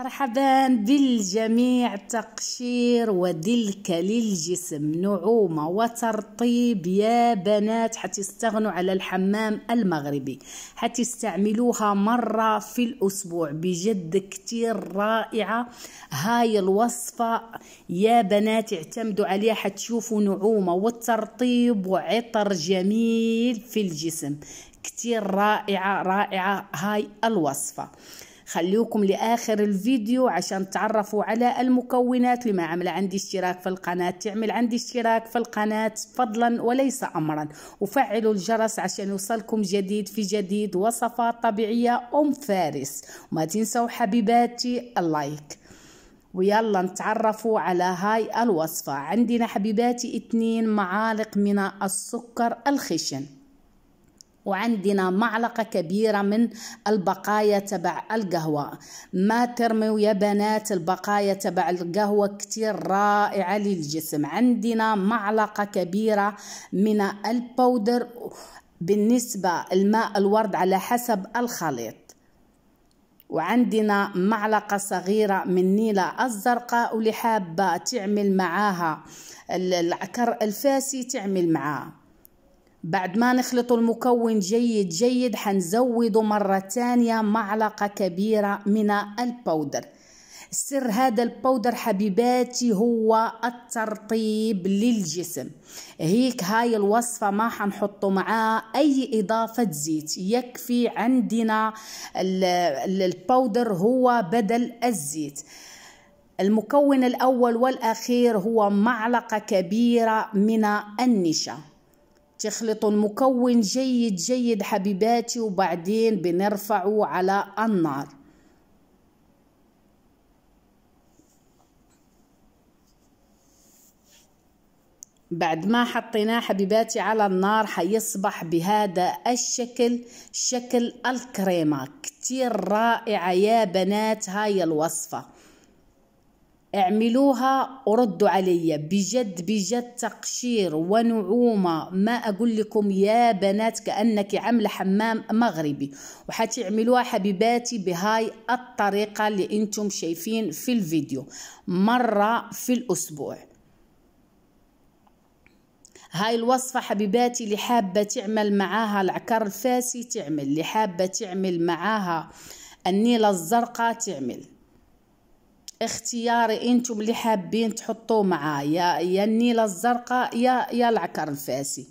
مرحبا بالجميع تقشير ودلك للجسم نعومة وترطيب يا بنات حتستغنوا على الحمام المغربي حتستعملوها مرة في الأسبوع بجد كتير رائعة هاي الوصفة يا بنات اعتمدوا عليها حتشوفوا نعومة والترطيب وعطر جميل في الجسم كتير رائعة رائعة هاي الوصفة خليوكم لآخر الفيديو عشان تعرفوا على المكونات لما عمل عندي اشتراك في القناة تعمل عندي اشتراك في القناة فضلا وليس أمرا وفعلوا الجرس عشان يوصلكم جديد في جديد وصفات طبيعية أم فارس وما تنسوا حبيباتي اللايك ويلا نتعرفوا على هاي الوصفة عندنا حبيباتي اتنين معالق من السكر الخشن وعندنا معلقة كبيرة من البقايا تبع القهوة ما ترموا يا بنات البقايا تبع القهوة كتير رائعة للجسم عندنا معلقة كبيرة من البودر بالنسبة الماء الورد على حسب الخليط وعندنا معلقة صغيرة من نيلة الزرقاء ولحابة حابة تعمل معاها العكر الفاسي تعمل معاه بعد ما نخلط المكون جيد جيد حنزوده مرة تانية معلقة كبيرة من البودر سر هذا البودر حبيباتي هو الترطيب للجسم هيك هاي الوصفة ما حنحطه معاه أي إضافة زيت يكفي عندنا البودر هو بدل الزيت المكون الأول والأخير هو معلقة كبيرة من النشا تخلطوا المكون جيد جيد حبيباتي وبعدين بنرفعه على النار بعد ما حطيناه حبيباتي على النار حيصبح بهذا الشكل شكل الكريمة كتير رائعة يا بنات هاي الوصفة اعملوها وردوا علي بجد بجد تقشير ونعومة ما أقول لكم يا بنات كأنك عاملة حمام مغربي وحتعملوها حبيباتي بهاي الطريقة اللي انتم شايفين في الفيديو مرة في الأسبوع هاي الوصفة حبيباتي اللي حابة تعمل معاها العكر الفاسي تعمل اللي حابة تعمل معاها النيلة الزرقاء تعمل اختياري انتم اللي حابين تحطوه معايا يا يا النيله الزرقاء يا يا العكر الفاسي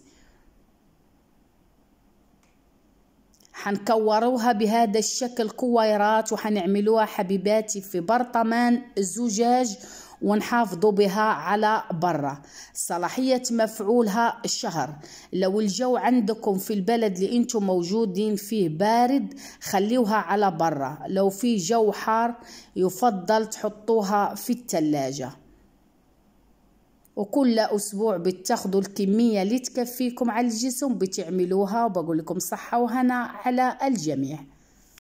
حنكوروها بهذا الشكل كويرات وحنعملوها حبيباتي في برطمان زجاج ونحافظوا بها على برا صلاحية مفعولها الشهر لو الجو عندكم في البلد اللي انتم موجودين فيه بارد خليوها على برا لو في جو حار يفضل تحطوها في التلاجة وكل أسبوع بتاخدوا الكمية اللي تكفيكم على الجسم بتعملوها وبقول لكم صحة وهنا على الجميع